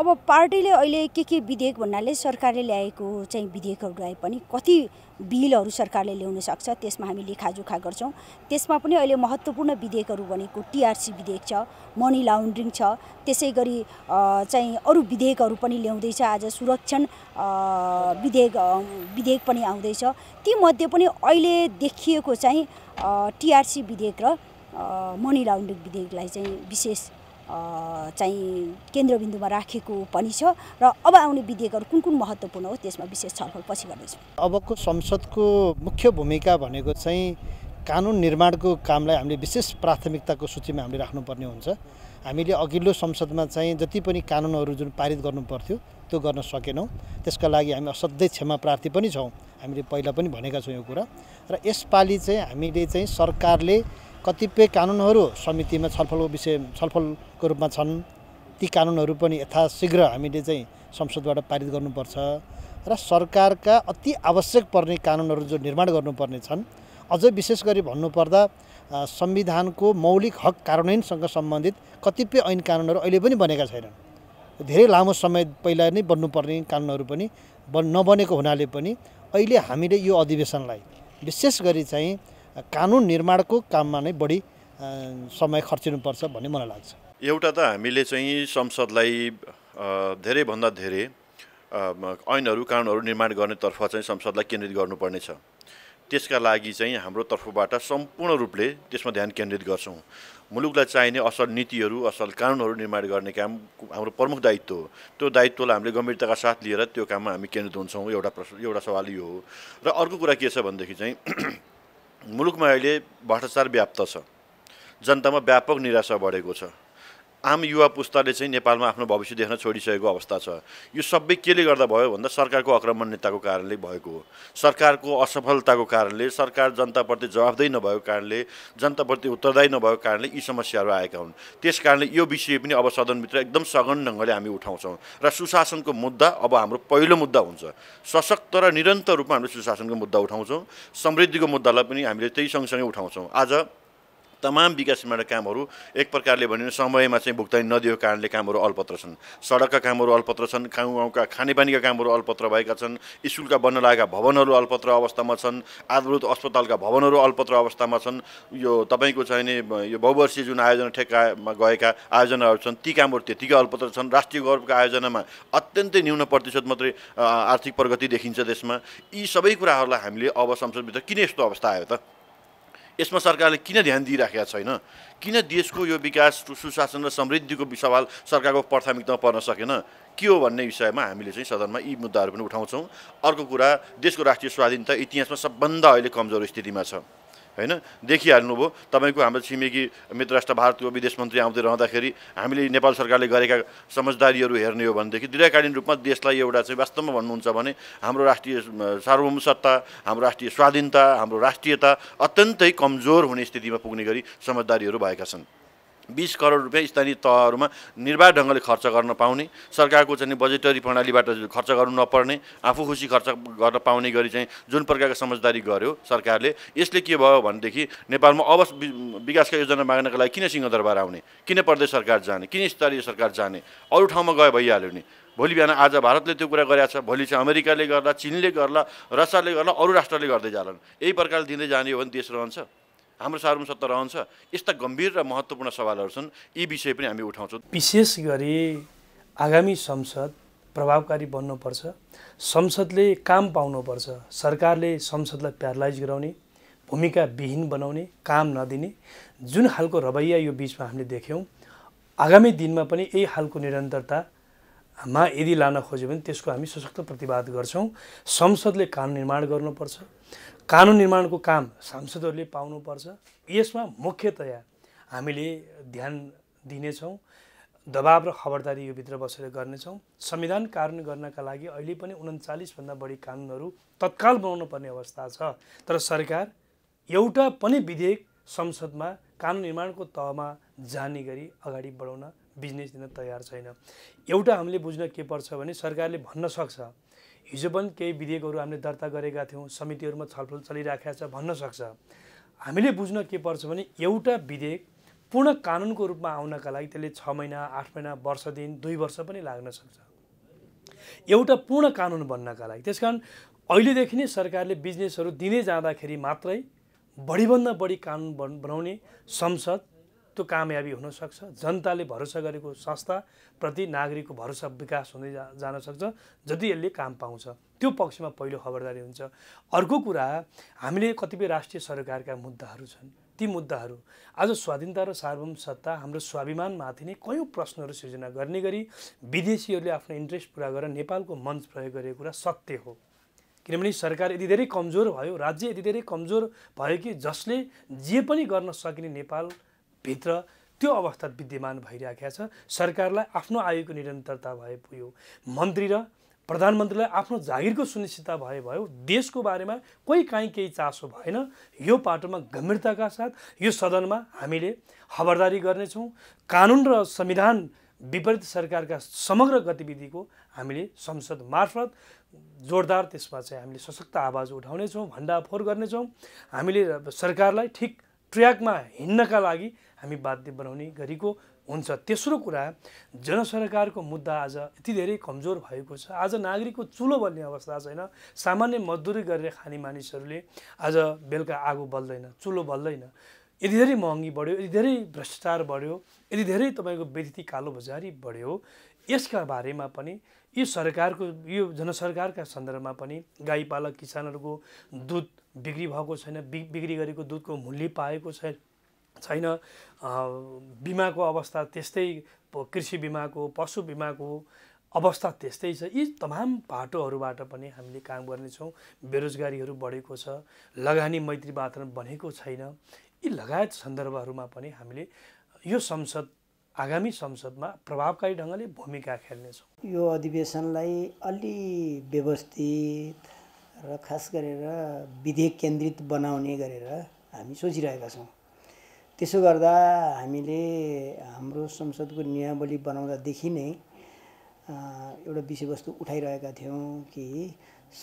अब पार्टीले अहिले के के विधेयक भन्नाले सरकारले ल्याएको चाहिँ विधेयकहरूलाई पनि कति बिलहरू सरकारले ल्याउन सक्छ त्यसमा हामी लेखाजोखा गर्छौँ त्यसमा पनि अहिले महत्त्वपूर्ण विधेयकहरू भनेको टिआरसी विधेयक छ मनी लाउन्ड्रिङ छ त्यसै गरी चाहिँ अरू विधेयकहरू पनि ल्याउँदैछ आज सुरक्षण विधेयक विधेयक पनि आउँदैछ तीमध्ये पनि अहिले देखिएको चाहिँ टिआरसी विधेयक र मनी लाउन्ड्रिङ विधेयकलाई चाहिँ विशेष चाहिँ केन्द्रबिन्दुमा राखेको पनि छ र अब आउने विधेयकहरू कुन कुन महत्त्वपूर्ण हो त्यसमा विशेष छलफल पछि गर्नेछु अबको संसदको मुख्य भूमिका भनेको चाहिँ कानुन निर्माणको कामलाई हामीले विशेष प्राथमिकताको सूचीमा हामीले राख्नुपर्ने हुन्छ हामीले अघिल्लो संसदमा चाहिँ जति पनि कानुनहरू जुन पारित गर्नु पर्थ्यो त्यो गर्न सकेनौँ त्यसका लागि हामी असाध्यै क्षमा प्रार्थी पनि छौँ हामीले पहिला पनि भनेका छौँ यो कुरा र यसपालि चाहिँ हामीले चाहिँ सरकारले कतिपय कानुनहरू समितिमा छलफलको विषय छलफलको रूपमा छन् ती कानुनहरू पनि यथाशीघ्र हामीले चाहिँ संसदबाट पारित गर्नुपर्छ र सरकारका अति आवश्यक पर्ने कानुनहरू जो निर्माण गर्नुपर्ने छन् अझ विशेष गरी भन्नुपर्दा संविधानको मौलिक हक कार्यान्वयनसँग सम्बन्धित कतिपय ऐन कानुनहरू अहिले पनि बनेका छैनन् धेरै लामो समय पहिला नै बन्नुपर्ने कानुनहरू पनि बन नबनेको हुनाले पनि अहिले हामीले यो अधिवेशनलाई विशेष गरी चाहिँ कानुन निर्माणको काममा नै बढी समय खर्चिनुपर्छ भन्ने मलाई लाग्छ एउटा त हामीले चाहिँ संसदलाई धेरैभन्दा धेरै ऐनहरू कानुनहरू निर्माण गर्नेतर्फ चाहिँ संसदलाई केन्द्रित गर्नुपर्नेछ त्यसका लागि चाहिँ हाम्रो तर्फबाट सम्पूर्ण रूपले त्यसमा ध्यान केन्द्रित गर्छौँ मुलुकलाई चाहिने असल नीतिहरू असल कानुनहरू निर्माण गर्ने काम हाम्रो प्रमुख दायित्व हो त्यो दायित्वलाई हामीले गम्भीरताका साथ लिएर त्यो काममा हामी केन्द्रित हुन्छौँ एउटा प्रश्न एउटा सवाल यो हो र अर्को कुरा के छ भनेदेखि चाहिँ मुलुकमा अहिले भ्रष्टाचार व्याप्त छ जनतामा व्यापक निराशा बढेको छ आम युवा पुस्ताले चाहिँ नेपालमा आफ्नो भविष्य देख्न छोडिसकेको अवस्था छ यो सबै केले गर्दा भयो भन्दा सरकारको आक्रमण्यताको कारणले भएको हो सरकारको असफलताको कारणले सरकार जनताप्रति जवाफदेही नभएको कारणले जनताप्रति उत्तरदायी नभएको कारणले यी समस्याहरू आएका हुन् त्यस कारणले यो विषय पनि अब सदनभित्र एकदम सघन ढङ्गले हामी उठाउँछौँ र सुशासनको मुद्दा अब हाम्रो पहिलो मुद्दा हुन्छ सशक्त र निरन्तर रूपमा हामीले सुशासनको मुद्दा उठाउँछौँ समृद्धिको मुद्दालाई पनि हामीले त्यही सँगसँगै उठाउँछौँ आज तमाम विकासमूलक कामहरू एक प्रकारले भन्यो समयमा चाहिँ भुक्तानी नदिएको कारणले कामहरू अल्पत्र छन् सडकका कामहरू अल्पत्र छन् गाउँ गाउँका खानेपानीका कामहरू अल्पत्र भएका छन् स्कुलका बन्न लागेका भवनहरू अल्पत्र अवस्थामा छन् आधारभूत अस्पतालका भवनहरू अल्पत्र अवस्थामा छन् यो तपाईँको चाहिने यो बहुवर्षीय जुन आयोजना ठेक्कामा गएका आयोजनाहरू छन् ती कामहरू त्यतिकै अल्पत्र छन् राष्ट्रिय गौरवका आयोजनामा अत्यन्तै न्यून प्रतिशत मात्रै आर्थिक प्रगति देखिन्छ देशमा यी सबै कुराहरूलाई हामीले अब संसदभित्र किन यस्तो अवस्था आयो त यसमा सरकारले किन ध्यान दिइराखेका छैन किन देशको यो विकास सुशासन र समृद्धिको सवाल सरकारको प्राथमिकतामा पर्न सकेन के हो भन्ने विषयमा हामीले चाहिँ सदनमा यी मुद्दाहरू पनि उठाउँछौँ अर्को कुरा देशको राष्ट्रिय स्वाधीनता इतिहासमा सबभन्दा अहिले कमजोर स्थितिमा छ होइन देखिहाल्नुभयो तपाईँको हाम्रो छिमेकी मित्र राष्ट्र भारतको विदेश मन्त्री आउँदै रहँदाखेरि हामीले नेपाल सरकारले गरेका समझदारीहरू हेर्ने हो भनेदेखि दीर्घकालीन रूपमा देशलाई एउटा चाहिँ वास्तवमा भन्नुहुन्छ भने हाम्रो राष्ट्रिय सार्वभौम सत्ता हाम्रो राष्ट्रिय स्वाधीनता हाम्रो राष्ट्रियता अत्यन्तै कमजोर हुने स्थितिमा पुग्ने गरी समझदारीहरू भएका छन् बिस करोड रुपियाँ स्थानीय तहहरूमा निर्वाह ढङ्गले खर्च गर्न पाउने सरकारको चाहिँ बजेटरी प्रणालीबाट खर्च गर्नु नपर्ने आफू खुसी खर्च गर्न पाउने गरी चाहिँ जुन प्रकारको समझदारी गर्यो सरकारले यसले के भयो भनेदेखि नेपालमा अब विकासका योजना माग्नको लागि किन सिंहदरबार आउने किन प्रदेश सरकार जाने किन स्तरीय सरकार जाने अरू ठाउँमा गयो भइहाल्यो नि भोलि बिहान आज भारतले त्यो कुरा गरेका छ भोलि चाहिँ अमेरिकाले गर्ला चिनले गर्ला रसियाले गर्ला अरू राष्ट्रले गर्दै जालान् यही प्रकारले दिँदै जाने हो भने देश रहन्छ हाम्रो सत्ता रहन्छ यस्ता गम्भीर र महत्त्वपूर्ण सवालहरू छन् यी विषय पनि हामी उठाउँछौँ विशेष गरी आगामी संसद प्रभावकारी बन्नुपर्छ संसदले काम पाउनुपर्छ सरकारले संसदलाई प्यारालाइज गराउने भूमिका विहीन बनाउने काम नदिने जुन खालको रवैया यो बिचमा हामीले देख्यौँ आगामी दिनमा पनि यही खालको मा यदि लान खोज्यो भने त्यसको हामी सशक्त प्रतिवाद गर्छौँ संसदले कानुन निर्माण गर्नुपर्छ कानुन निर्माणको काम सांसदहरूले पाउनुपर्छ यसमा मुख्यतया हामीले ध्यान दिनेछौँ दबाब र खबरदारी यो भित्र बसेर गर्नेछौँ संविधान कारण गर्नका लागि अहिले पनि उन्चालिसभन्दा बढी कानुनहरू तत्काल बनाउनु पर्ने अवस्था छ तर सरकार एउटा पनि विधेयक संसदमा कानुन निर्माणको तहमा जाने गरी अगाडि बढाउन बिजनेस दिन तयार छैन एउटा हामीले बुझ्न के पर्छ भने सरकारले भन्न सक्छ हिजो पनि केही विधेयकहरू हामीले दर्ता गरेका थियौँ समितिहरूमा छलफल चलिराखेको छ भन्न सक्छ हामीले बुझ्न के पर्छ भने एउटा विधेयक पूर्ण कानुनको रूपमा आउनका लागि त्यसले छ महिना आठ महिना वर्ष दिन दुई वर्ष पनि लाग्न सक्छ एउटा पूर्ण कानुन बन्नका लागि त्यस कारण अहिलेदेखि नै सरकारले बिजनेसहरू दिँदै जाँदाखेरि मात्रै बढीभन्दा बढी कानुन बनाउने संसद त्यस्तो कामयाबी हुनसक्छ जनताले भरोसा गरेको संस्थाप्रति नागरिकको भरोसा विकास हुँदै जा जान सक्छ जति यसले काम पाउँछ त्यो पक्षमा पहिलो खबरदारी हुन्छ अर्को कुरा हामीले कतिपय राष्ट्रिय सरकारका मुद्दाहरू छन् ती मुद्दाहरू आज स्वाधीनता र सार्वभौम सत्ता हाम्रो स्वाभिमानमाथि नै कयौँ प्रश्नहरू सिर्जना गर्ने गरी विदेशीहरूले आफ्नो इन्ट्रेस्ट पुरा गरेर नेपालको मञ्च प्रयोग गरेको कुरा सत्य हो किनभने सरकार यति धेरै कमजोर भयो राज्य यति धेरै कमजोर भयो कि जसले जे पनि गर्न सकिने नेपाल भित्र त्यो अवस्था विद्यमान भइरहेको छ सरकारलाई आफ्नो आयुको निरन्तरता भए पुग्यो मन्त्री र प्रधानमन्त्रीलाई आफ्नो जागिरको सुनिश्चितता भए भयो देशको बारेमा कोही काहीँ केही चासो भएन यो पाटोमा गम्भीरताका साथ यो सदनमा हामीले खबरदारी गर्नेछौँ कानुन र संविधान विपरीत सरकारका समग्र गतिविधिको हामीले संसद मार्फत जोरदार त्यसमा चाहिँ हामीले सशक्त आवाज उठाउनेछौँ भण्डाफोर गर्नेछौँ हामीले सरकारलाई ठिक ट्र्याकमा हिँड्नका लागि हामी बाध्य बनाउने गरेको हुन्छ तेस्रो कुरा जनसरकारको मुद्दा आज यति धेरै कमजोर भएको छ आज नागरिकको चुलो बल्ने अवस्था छैन सामान्य मजदुरी गरेर खाने मानिसहरूले आज बेलुका आगो बल्दैन चुलो बल्दैन यति धेरै महँगी बढ्यो यति धेरै भ्रष्टाचार बढ्यो यति धेरै तपाईँको व्यक्ति कालो बजारी बढ्यो यसका बारेमा पनि यो सरकारको यो जनसरकारका सन्दर्भमा पनि गाईपालक किसानहरूको दुध बिक्री भएको छैन बिक्री गरेको दुधको मूल्य पाएको छैन छैन बिमाको अवस्था त्यस्तै कृषि बिमाको पशु बिमाको अवस्था त्यस्तै छ यी तमाम बाटोहरूबाट पनि हामीले काम गर्नेछौँ बेरोजगारीहरू बढेको छ लगानी मैत्री वातावरण बनेको छैन यी लगायत सन्दर्भहरूमा पनि हामीले यो संसद आगामी संसदमा प्रभावकारी ढङ्गले भूमिका खेल्नेछौँ यो अधिवेशनलाई अलि व्यवस्थित र खास गरेर विधेयक केन्द्रित बनाउने गरेर हामी सोचिरहेका छौँ त्यसो गर्दा हामीले हाम्रो संसदको नियमावली बनाउँदादेखि नै एउटा विषयवस्तु उठाइरहेका थियौँ कि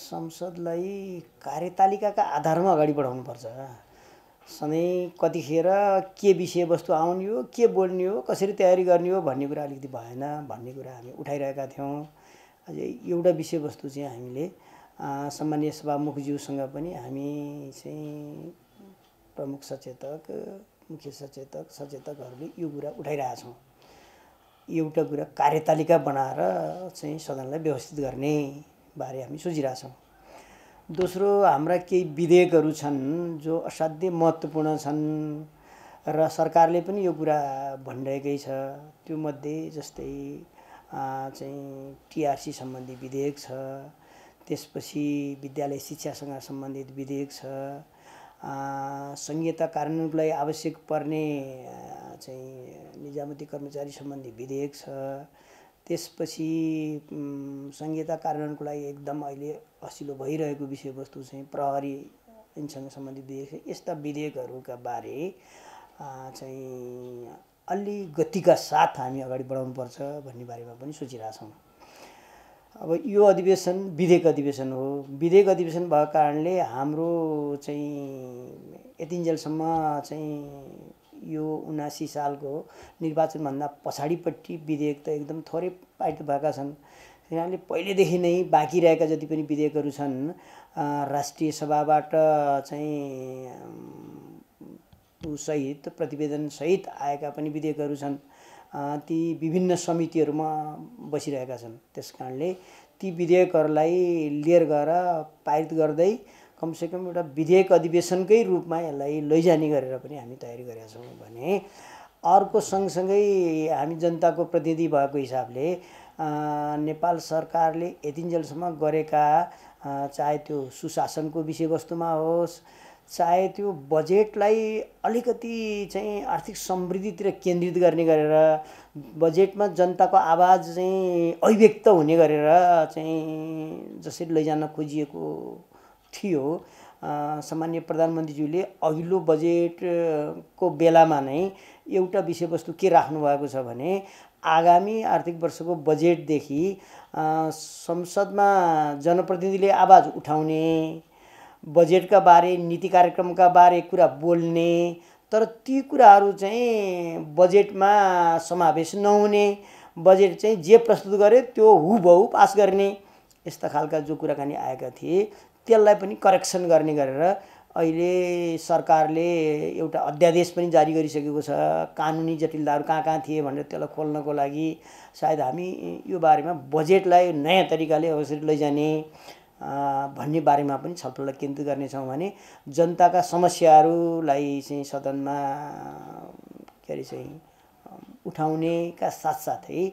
संसदलाई कार्यतालिकाका आधारमा अगाडि बढाउनुपर्छ सधैँ कतिखेर के विषयवस्तु आउने हो के बोल्ने हो कसरी तयारी गर्ने हो भन्ने कुरा अलिकति भएन भन्ने कुरा हामी उठाइरहेका थियौँ अझै एउटा विषयवस्तु चाहिँ हामीले सामान्य सभामुखज्यूसँग पनि हामी चाहिँ प्रमुख सचेतक मुख्य सचेतक सचेतकहरूले यो कुरा उठाइरहेछौँ एउटा कुरा कार्यतालिका बनाएर चाहिँ सदनलाई व्यवस्थित गर्ने बारे हामी सोचिरहेछौँ दोस्रो हाम्रा केही विधेयकहरू छन् जो असाध्यै महत्त्वपूर्ण छन् र सरकारले पनि यो कुरा भनिरहेकै छ त्यो मध्ये जस्तै चाहिँ टिआरसी सम्बन्धी विधेयक छ त्यसपछि विद्यालय शिक्षासँग सम्बन्धित विधेयक छ संहिता कार्यान्वयनलाई आवश्यक पर्ने चाहिँ निजामती कर्मचारी सम्बन्धी विधेयक छ त्यसपछि संहिता कार्यान्वयनको लागि एकदम अहिले असिलो भइरहेको विषयवस्तु चाहिँ प्रहरी यिनसँग सम्बन्धित विधेयक छ यस्ता विधेयकहरूका बारे चाहिँ अलि गतिका साथ हामी अगाडि बढाउनुपर्छ भन्ने बारेमा पनि सोचिरहेछौँ अब यो अधिवेशन विधेयक अधिवेशन हो विधेयक अधिवेशन भएको कारणले हाम्रो चाहिँ यतिन्जेलसम्म चाहिँ यो उनासी सालको निर्वाचनभन्दा पछाडिपट्टि विधेयक त एकदम थोरै पारित भएका छन् किनभने पहिलेदेखि नै बाँकी रहेका जति पनि विधेयकहरू छन् राष्ट्रिय सभाबाट चाहिँ सहित प्रतिवेदनसहित आएका पनि विधेयकहरू छन् ती विभिन्न समितिहरूमा बसिरहेका छन् त्यस कारणले ती विधेयकहरूलाई लिएर गएर पारित गर्दै कमसेकम एउटा विधेयक अधिवेशनकै रूपमा यसलाई लैजाने गरेर पनि हामी तयारी गरेका छौँ भने अर्को सँगसँगै हामी जनताको प्रतिनिधि भएको हिसाबले नेपाल सरकारले यतिन्जेलसम्म गरेका चाहे त्यो सुशासनको विषयवस्तुमा होस् चाहे त्यो बजेटलाई अलिकति चाहिँ आर्थिक समृद्धितिर केन्द्रित गर्ने गरेर बजेटमा जनताको आवाज चाहिँ अभिव्यक्त हुने गरेर चाहिँ जसरी लैजान खोजिएको थियो सामान्य प्रधानमन्त्रीज्यूले अघिल्लो बजेटको बेलामा नै एउटा विषयवस्तु के राख्नुभएको छ भने आगामी आर्थिक वर्षको बजेटदेखि संसदमा जनप्रतिनिधिले आवाज उठाउने बजेटका बारे नीति कार्यक्रमका बारे कुरा बोल्ने तर ती कुराहरू चाहिँ बजेटमा समावेश नहुने बजेट चाहिँ जे प्रस्तुत गरे त्यो हुबहु पास गर्ने यस्ता खालका जो कुराकानी आएका थिए त्यसलाई पनि करेक्सन गर्ने गरेर अहिले सरकारले एउटा अध्यादेश पनि जारी गरिसकेको छ कानुनी जटिलताहरू कहाँ कहाँ थिए भनेर त्यसलाई खोल्नको लागि सायद हामी यो बारेमा बजेटलाई नयाँ तरिकाले अवसर लैजाने भन्ने बारेमा पनि छलफललाई केन्द्रित गर्नेछौँ भने जनताका समस्याहरूलाई चाहिँ सदनमा के अरे चाहिँ उठाउनेका साथसाथै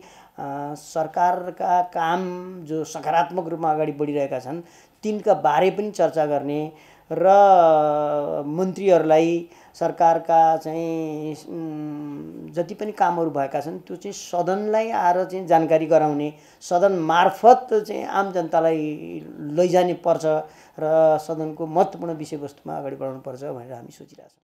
सरकारका काम जो सकारात्मक रूपमा अगाडि बढिरहेका छन् तिनका बारे पनि चर्चा गर्ने र मन्त्रीहरूलाई सरकारका चाहिँ जति पनि कामहरू भएका छन् त्यो चाहिँ सदनलाई आएर चाहिँ जानकारी गराउने सदन मार्फत चाहिँ आम जनतालाई लैजाने पर्छ र सदनको महत्त्वपूर्ण विषयवस्तुमा अगाडि पर्छ भनेर हामी सोचिरहेछौँ